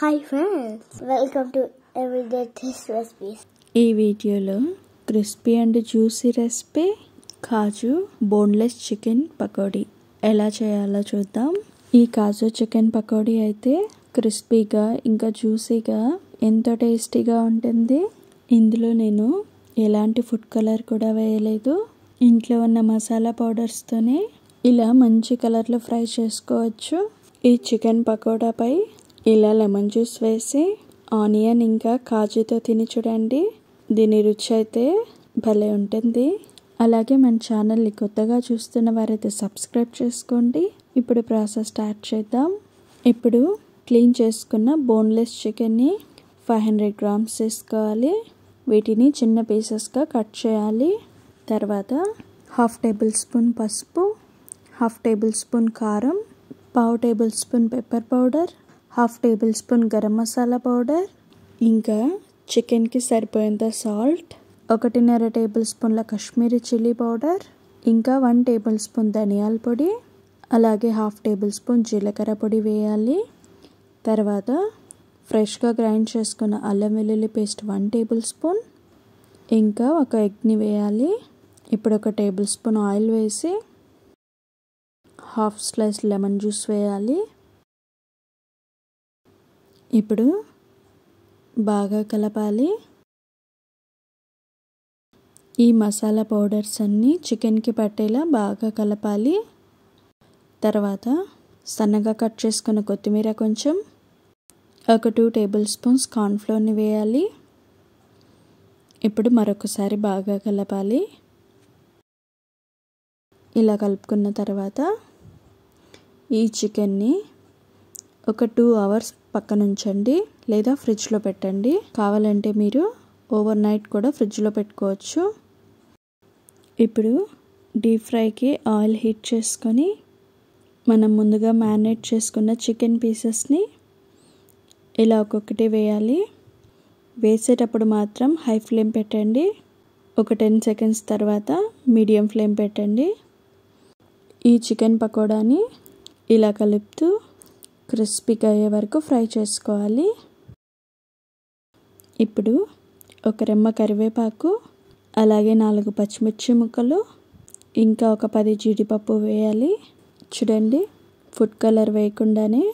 hi friends welcome to everyday this recipes ఈ వీడియోలో crispy and juicy recipe kaju boneless chicken pakodi ఎలా చేయాలో చూద్దాం ఈ కాజు చికెన్ పకోడీ అయితే క్రిస్పీగా ఇంకా జ్యూసీగా ఎంతో టేస్టీగా ఉంటుంది ఇందులో నేను ఎలాంటి ఫుడ్ కలర్ కూడా వేయలేదు ఇంట్లో ఉన్న మసాలా పౌడర్స్తోనే ఇలా మంచి కలర్లో ఫ్రై చేసుకోవచ్చు ఈ చికెన్ పకోడాపై ఇలా లెమన్ జ్యూస్ వేసి ఆనియన్ ఇంకా కాజుతో తిని చూడండి దీని రుచి అయితే భలే ఉంటుంది అలాగే మన ఛానల్ని కొత్తగా చూస్తున్న వారైతే సబ్స్క్రైబ్ చేసుకోండి ఇప్పుడు ప్రాసెస్ స్టార్ట్ చేద్దాం ఇప్పుడు క్లీన్ చేసుకున్న బోన్లెస్ చికెన్ని ఫైవ్ హండ్రెడ్ గ్రామ్స్ వేసుకోవాలి వీటిని చిన్న పీసెస్గా కట్ చేయాలి తర్వాత హాఫ్ టేబుల్ స్పూన్ పసుపు హాఫ్ టేబుల్ స్పూన్ కారం పావు tablespoon pepper powder half tablespoon garam masala powder ఇంకా చికెన్కి సరిపోయేంత సాల్ట్ ఒకటిన్నర టేబుల్ స్పూన్ల కాశ్మీరీ చిల్లీ పౌడర్ ఇంకా వన్ టేబుల్ స్పూన్ ధనియాల పొడి అలాగే హాఫ్ టేబుల్ స్పూన్ జీలకర్ర పొడి వేయాలి తర్వాత ఫ్రెష్గా గ్రైండ్ చేసుకున్న అల్లం వెల్లుల్లి పేస్ట్ వన్ టేబుల్ స్పూన్ ఇంకా ఒక ఎగ్ని వేయాలి ఇప్పుడు ఒక టేబుల్ స్పూన్ ఆయిల్ వేసి హాఫ్ స్లైస్ లెమన్ జ్యూస్ వేయాలి ఇప్పుడు బాగా కలపాలి ఈ మసాలా పౌడర్స్ అన్నీ చికెన్కి పట్టేలా బాగా కలపాలి తర్వాత సన్నగా కట్ చేసుకున్న కొత్తిమీర కొంచెం ఒక టూ టేబుల్ స్పూన్స్ కార్న్ఫ్లోర్ని వేయాలి ఇప్పుడు మరొకసారి బాగా కలపాలి ఇలా కలుపుకున్న తర్వాత ఈ చికెన్ని ఒక టూ అవర్స్ పక్కన ఉంచండి లేదా ఫ్రిడ్జ్లో పెట్టండి కావాలంటే మీరు ఓవర్ నైట్ కూడా ఫ్రిడ్జ్లో పెట్టుకోవచ్చు ఇప్పుడు డీప్ ఫ్రైకి ఆయిల్ హీట్ చేసుకొని మనం ముందుగా మ్యారినేట్ చేసుకున్న చికెన్ పీసెస్ని ఇలా ఒక్కొక్కటి వేయాలి వేసేటప్పుడు మాత్రం హై ఫ్లేమ్ పెట్టండి ఒక టెన్ సెకండ్స్ తర్వాత మీడియం ఫ్లేమ్ పెట్టండి ఈ చికెన్ పకోడాని ఇలా కలుపుతూ క్రిస్పీగా అయ్యే వరకు ఫ్రై చేసుకోవాలి ఇప్పుడు ఒక రెమ్మ కరివేపాకు అలాగే నాలుగు పచ్చిమిర్చి ముక్కలు ఇంకా ఒక పది జీడిపప్పు వేయాలి చూడండి ఫుడ్ కలర్ వేయకుండానే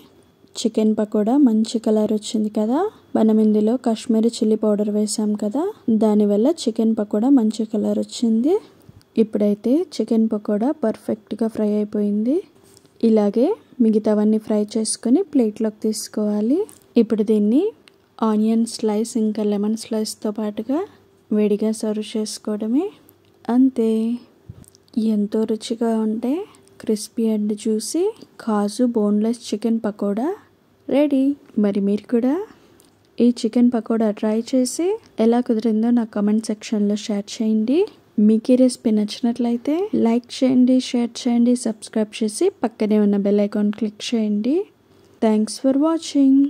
చికెన్ పకోడా మంచి కలర్ వచ్చింది కదా మనం ఇందులో కాశ్మీరీ చిల్లీ పౌడర్ వేసాం కదా దానివల్ల చికెన్ పకోడా మంచి కలర్ వచ్చింది ఇప్పుడైతే చికెన్ పకోడా పర్ఫెక్ట్గా ఫ్రై అయిపోయింది ఇలాగే మిగతావన్నీ ఫ్రై చేసుకొని ప్లేట్లోకి తీసుకోవాలి ఇప్పుడు దీన్ని ఆనియన్ స్లైస్ ఇంకా లెమన్ స్లైస్తో పాటుగా వేడిగా సర్వ్ చేసుకోవడమే అంతే ఎంతో రుచిగా ఉంటే క్రిస్పీ అండ్ చూసి kaju boneless chicken pakoda ready మరి మీరు కూడా ఈ చికెన్ పకోడా ట్రై చేసి ఎలా కుదిరిందో నా కమెంట్ సెక్షన్లో షేర్ చేయండి మీకు ఈ రెసిపీ నచ్చినట్లయితే లైక్ చేయండి షేర్ చేయండి సబ్స్క్రైబ్ చేసి పక్కనే ఉన్న బెల్ ఐకాన్ క్లిక్ చేయండి థ్యాంక్స్ ఫర్ వాచింగ్